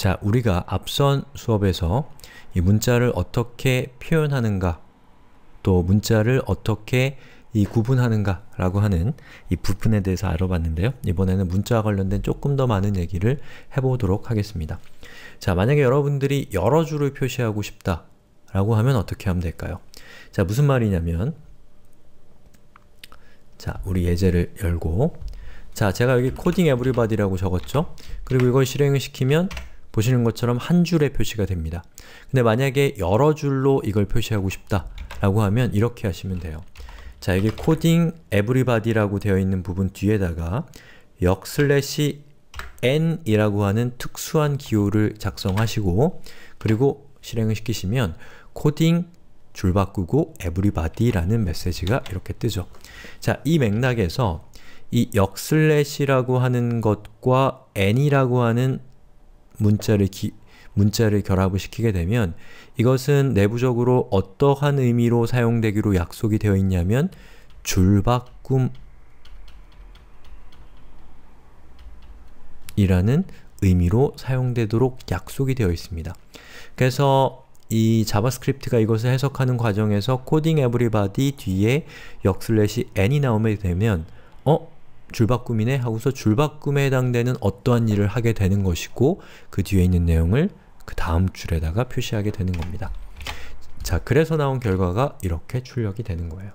자, 우리가 앞선 수업에서 이 문자를 어떻게 표현하는가 또 문자를 어떻게 이 구분하는가 라고 하는 이 부분에 대해서 알아봤는데요. 이번에는 문자와 관련된 조금 더 많은 얘기를 해보도록 하겠습니다. 자, 만약에 여러분들이 여러 줄을 표시하고 싶다 라고 하면 어떻게 하면 될까요? 자, 무슨 말이냐면 자, 우리 예제를 열고 자, 제가 여기 코딩 에브리바디라고 적었죠? 그리고 이걸 실행을 시키면 보시는 것처럼 한 줄의 표시가 됩니다. 근데 만약에 여러 줄로 이걸 표시하고 싶다 라고 하면 이렇게 하시면 돼요. 자, 여기 코딩 everybody라고 되어 있는 부분 뒤에다가 역 슬래시 n이라고 하는 특수한 기호를 작성하시고 그리고 실행을 시키시면 코딩 줄 바꾸고 everybody라는 메시지가 이렇게 뜨죠. 자, 이 맥락에서 이 역슬래시라고 하는 것과 n이라고 하는 문자를 기, 문자를 결합을 시키게 되면 이것은 내부적으로 어떠한 의미로 사용되기로 약속이 되어 있냐면 줄바꿈 이라는 의미로 사용되도록 약속이 되어 있습니다. 그래서 이 자바스크립트가 이것을 해석하는 과정에서 코딩 에브리바디 뒤에 역슬래시 n이 나오게 되면 어? 줄바꿈이네 하고서 줄바꿈에 해당되는 어떠한 일을 하게 되는 것이고 그 뒤에 있는 내용을 그 다음 줄에다가 표시하게 되는 겁니다. 자, 그래서 나온 결과가 이렇게 출력이 되는 거예요.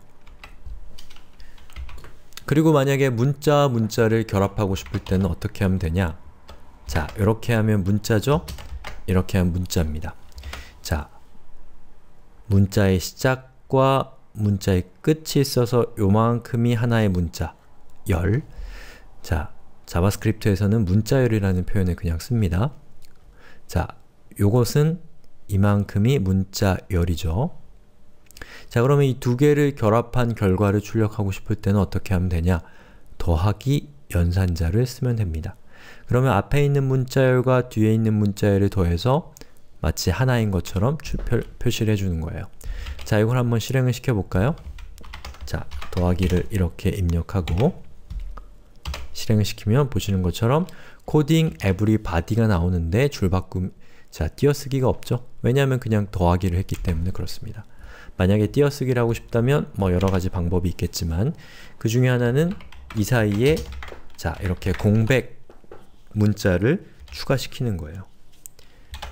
그리고 만약에 문자 문자를 결합하고 싶을 때는 어떻게 하면 되냐? 자, 이렇게 하면 문자죠? 이렇게 하면 문자입니다. 자, 문자의 시작과 문자의 끝이 있어서 요만큼이 하나의 문자 열. 자, 자바스크립트에서는 문자열이라는 표현을 그냥 씁니다. 자, 요것은 이만큼이 문자열이죠. 자, 그러면 이 두 개를 결합한 결과를 출력하고 싶을 때는 어떻게 하면 되냐? 더하기 연산자를 쓰면 됩니다. 그러면 앞에 있는 문자열과 뒤에 있는 문자열을 더해서 마치 하나인 것처럼 주, 표, 표시를 해주는 거예요. 자, 이걸 한번 실행을 시켜볼까요? 자, 더하기를 이렇게 입력하고 실행을 시키면 보시는 것처럼 코딩 에브리 바디가 나오는데 줄바꿈 자, 띄어쓰기가 없죠. 왜냐하면 그냥 더하기를 했기 때문에 그렇습니다. 만약에 띄어쓰기를 하고 싶다면 뭐 여러가지 방법이 있겠지만 그 중에 하나는 이 사이에 자, 이렇게 공백 문자를 추가시키는 거예요.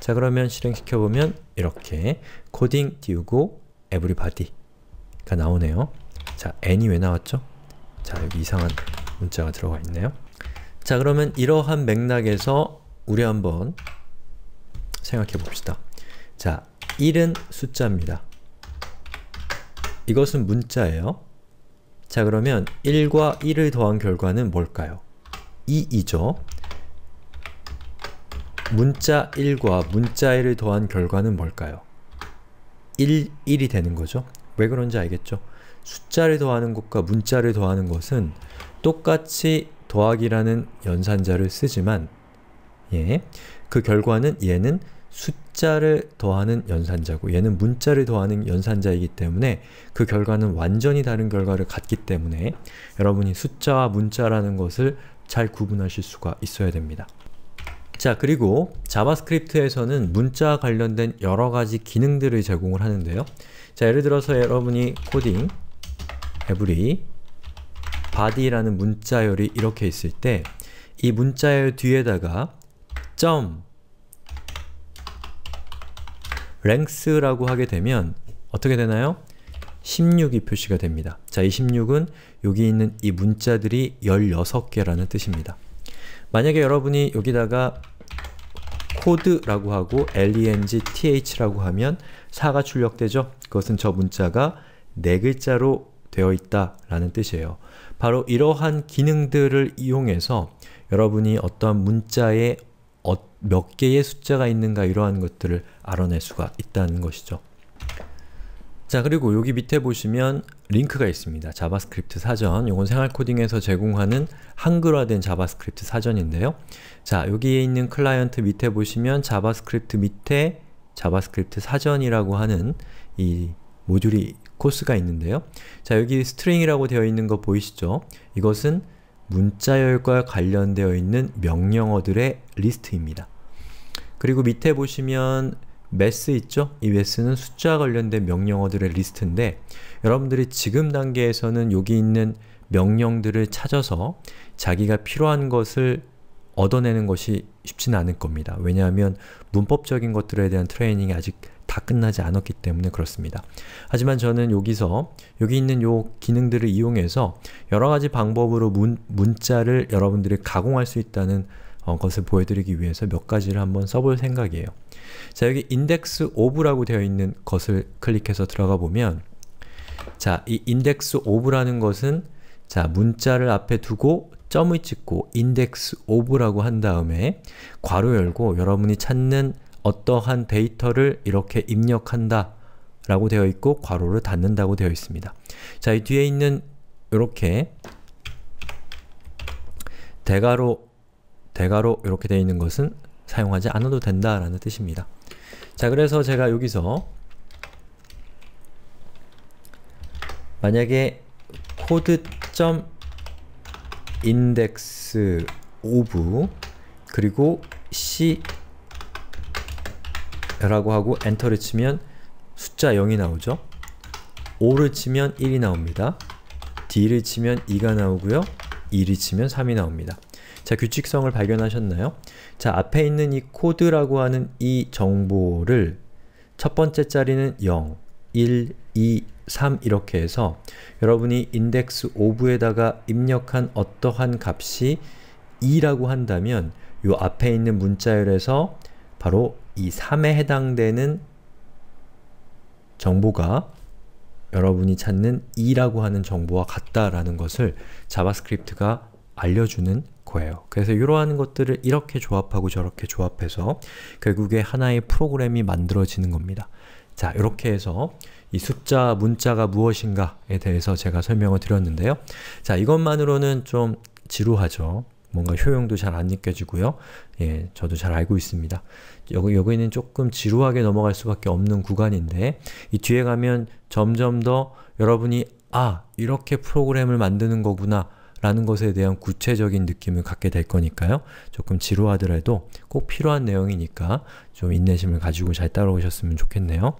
자, 그러면 실행시켜보면 이렇게 코딩 띄우고 everybody가 나오네요. 자, n이 왜 나왔죠? 자, 여기 이상한 문자가 들어가 있네요. 자 그러면 이러한 맥락에서 우리 한번 생각해 봅시다. 자, 1은 숫자입니다. 이것은 문자예요. 자 그러면 1과 1을 더한 결과는 뭘까요? 2이죠. 문자 1과 문자 1을 더한 결과는 뭘까요? 1, 1이 되는 거죠. 왜 그런지 알겠죠? 숫자를 더하는 것과 문자를 더하는 것은 똑같이 더하기라는 연산자를 쓰지만 예, 그 결과는 얘는 숫자를 더하는 연산자고 얘는 문자를 더하는 연산자이기 때문에 그 결과는 완전히 다른 결과를 갖기 때문에 여러분이 숫자와 문자라는 것을 잘 구분하실 수가 있어야 됩니다. 자, 그리고 자바스크립트에서는 문자 관련된 여러 가지 기능들을 제공을 하는데요. 자, 예를 들어서 여러분이 코딩 에브리 바디라는 문자열이 이렇게 있을 때 이 문자열 뒤에다가 점 랭스라고 하게 되면 어떻게 되나요? 16이 표시가 됩니다. 자, 이 16은 여기 있는 이 문자들이 16개라는 뜻입니다. 만약에 여러분이 여기다가 코드라고 하고 length라고 하면 4가 출력되죠. 그것은 저 문자가 네 글자로 되어 있다라는 뜻이에요. 바로 이러한 기능들을 이용해서 여러분이 어떠 문자에 어, 몇 개의 숫자가 있는가 이러한 것들을 알아낼 수가 있다는 것이죠. 자 그리고 여기 밑에 보시면 링크가 있습니다. 자바스크립트 사전, 이건 생활코딩에서 제공하는 한글화된 자바스크립트 사전인데요. 자 여기에 있는 클라이언트 밑에 보시면 자바스크립트 밑에 자바스크립트 사전이라고 하는 이 모듈이 코스가 있는데요. 자 여기 스트링이라고 되어 있는 거 보이시죠? 이것은 문자열과 관련되어 있는 명령어들의 리스트입니다. 그리고 밑에 보시면 매스 있죠? 이매 s 는 숫자 관련된 명령어들의 리스트인데 여러분들이 지금 단계에서는 여기 있는 명령들을 찾아서 자기가 필요한 것을 얻어내는 것이 쉽지는 않을 겁니다. 왜냐하면 문법적인 것들에 대한 트레이닝이 아직 다 끝나지 않았기 때문에 그렇습니다. 하지만 저는 여기서 여기 있는 요 기능들을 이용해서 여러 가지 방법으로 문, 문자를 여러분들이 가공할 수 있다는 어, 것을 보여드리기 위해서 몇 가지를 한번 써볼 생각이에요. 자 여기 index of라고 되어 있는 것을 클릭해서 들어가 보면 자이 index of라는 것은 자 문자를 앞에 두고 점을 찍고 index of라고 한 다음에 괄호 열고 여러분이 찾는 어떠한 데이터를 이렇게 입력한다 라고 되어 있고 괄호를 닫는다고 되어 있습니다. 자, 이 뒤에 있는 이렇게 대괄호 대괄호 이렇게 되어 있는 것은 사용하지 않아도 된다라는 뜻입니다. 자, 그래서 제가 여기서 만약에 코드.index of 그리고 c 라고 하고 엔터를 치면 숫자 0이 나오죠. 5를 치면 1이 나옵니다. d를 치면 2가 나오고요. 2를 치면 3이 나옵니다. 자, 규칙성을 발견하셨나요? 자, 앞에 있는 이 코드라고 하는 이 정보를 첫 번째 자리는 0, 1, 2, 3 이렇게 해서 여러분이 인덱스 오브에다가 입력한 어떠한 값이 2라고 한다면 이 앞에 있는 문자열에서 바로 이 3에 해당되는 정보가 여러분이 찾는 2라고 하는 정보와 같다라는 것을 자바스크립트가 알려주는 거예요. 그래서 이러한 것들을 이렇게 조합하고 저렇게 조합해서 결국에 하나의 프로그램이 만들어지는 겁니다. 자, 이렇게 해서 이 숫자 문자가 무엇인가에 대해서 제가 설명을 드렸는데요. 자, 이것만으로는 좀 지루하죠. 뭔가 효용도 잘 안 느껴지고요. 예, 저도 잘 알고 있습니다. 여기, 여기는 조금 지루하게 넘어갈 수밖에 없는 구간인데 이 뒤에 가면 점점 더 여러분이 아, 이렇게 프로그램을 만드는 거구나 라는 것에 대한 구체적인 느낌을 갖게 될 거니까요. 조금 지루하더라도 꼭 필요한 내용이니까 좀 인내심을 가지고 잘 따라오셨으면 좋겠네요.